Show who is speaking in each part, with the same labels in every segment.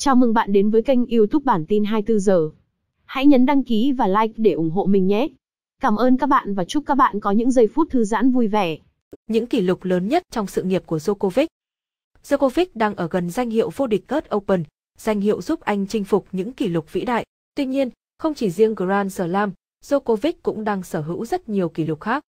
Speaker 1: Chào mừng bạn đến với kênh YouTube bản tin 24 giờ. Hãy nhấn đăng ký và like để ủng hộ mình nhé. Cảm ơn các bạn và chúc các bạn có những giây phút thư giãn vui vẻ. Những kỷ lục lớn nhất trong sự nghiệp của Djokovic. Djokovic đang ở gần danh hiệu vô địch Curt Open, danh hiệu giúp anh chinh phục những kỷ lục vĩ đại. Tuy nhiên, không chỉ riêng Grand Slam, Djokovic cũng đang sở hữu rất nhiều kỷ lục khác.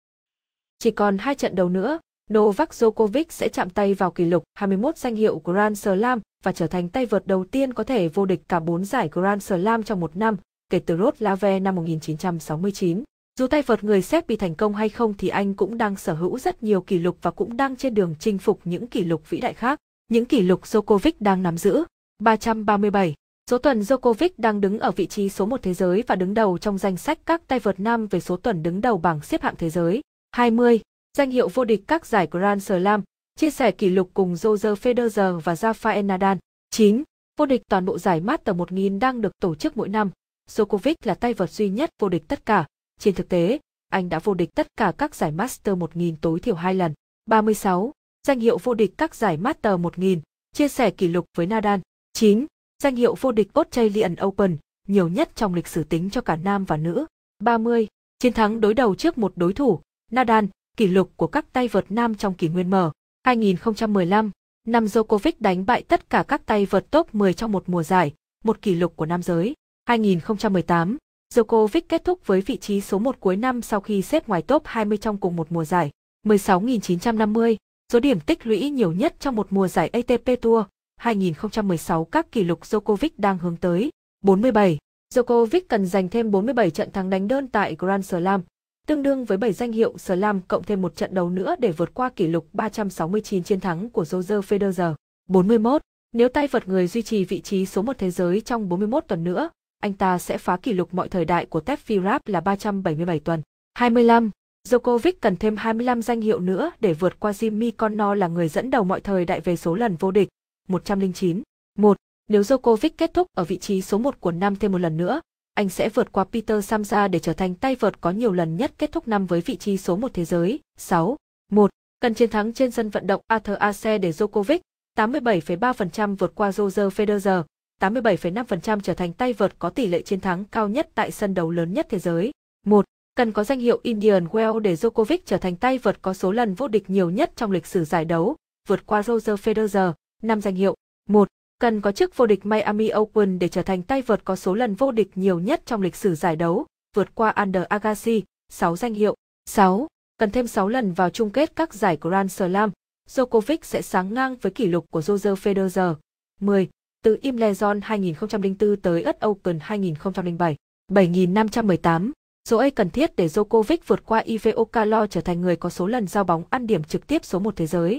Speaker 1: Chỉ còn hai trận đấu nữa, Novak Djokovic sẽ chạm tay vào kỷ lục 21 danh hiệu Grand Slam và trở thành tay vợt đầu tiên có thể vô địch cả 4 giải Grand Slam trong một năm, kể từ Rod Laver năm 1969. Dù tay vợt người Séc bị thành công hay không thì anh cũng đang sở hữu rất nhiều kỷ lục và cũng đang trên đường chinh phục những kỷ lục vĩ đại khác, những kỷ lục Djokovic đang nắm giữ. 337. Số tuần Djokovic đang đứng ở vị trí số 1 thế giới và đứng đầu trong danh sách các tay vợt nam về số tuần đứng đầu bảng xếp hạng thế giới. 20. Danh hiệu vô địch các giải Grand Slam, chia sẻ kỷ lục cùng Roger Federer và Rafael Nadal. 9. Vô địch toàn bộ giải Master 1000 đang được tổ chức mỗi năm. Djokovic là tay vợt duy nhất vô địch tất cả. Trên thực tế, anh đã vô địch tất cả các giải Master 1000 tối thiểu 2 lần. 36. Danh hiệu vô địch các giải Master 1000, chia sẻ kỷ lục với Nadal. 9. Danh hiệu vô địch Australian Open, nhiều nhất trong lịch sử tính cho cả nam và nữ. 30. Chiến thắng đối đầu trước một đối thủ, Nadal, kỷ lục của các tay vợt nam trong kỷ nguyên mở. 2015, năm Djokovic đánh bại tất cả các tay vợt top 10 trong một mùa giải, một kỷ lục của nam giới. 2018, Djokovic kết thúc với vị trí số 1 cuối năm sau khi xếp ngoài top 20 trong cùng một mùa giải, 16.950, số điểm tích lũy nhiều nhất trong một mùa giải ATP Tour. 2016 các kỷ lục Djokovic đang hướng tới. 47. Djokovic cần giành thêm 47 trận thắng đánh đơn tại Grand Slam, tương đương với 7 danh hiệu slam cộng thêm một trận đấu nữa để vượt qua kỷ lục 369 chiến thắng của Roger Federer. 41. Nếu tay vợt người duy trì vị trí số 1 thế giới trong 41 tuần nữa, anh ta sẽ phá kỷ lục mọi thời đại của Tef Virap là 377 tuần. 25. Djokovic cần thêm 25 danh hiệu nữa để vượt qua Jimmy Connor là người dẫn đầu mọi thời đại về số lần vô địch. 109. 1. Nếu Djokovic kết thúc ở vị trí số 1 của năm thêm một lần nữa, anh sẽ vượt qua Peter Samsa để trở thành tay vợt có nhiều lần nhất kết thúc năm với vị trí số 1 thế giới. 6. 1. Cần chiến thắng trên sân vận động Arthur Ashe để Djokovic, 87,3% vượt qua Roger Federer, 87,5% trở thành tay vợt có tỷ lệ chiến thắng cao nhất tại sân đấu lớn nhất thế giới. 1. Cần có danh hiệu Indian Wells để Djokovic trở thành tay vợt có số lần vô địch nhiều nhất trong lịch sử giải đấu, vượt qua Roger Federer, 5 danh hiệu. 1 cần có chức vô địch Miami Open để trở thành tay vợt có số lần vô địch nhiều nhất trong lịch sử giải đấu, vượt qua Ander Agassi, 6 danh hiệu. 6. Cần thêm 6 lần vào chung kết các giải Grand Slam, Djokovic sẽ sáng ngang với kỷ lục của Roger Federer. 10. Từ Imlezon 2004 tới Ất Open 2007. 7518. Số A cần thiết để Djokovic vượt qua Ivo Kallo trở thành người có số lần giao bóng ăn điểm trực tiếp số 1 thế giới.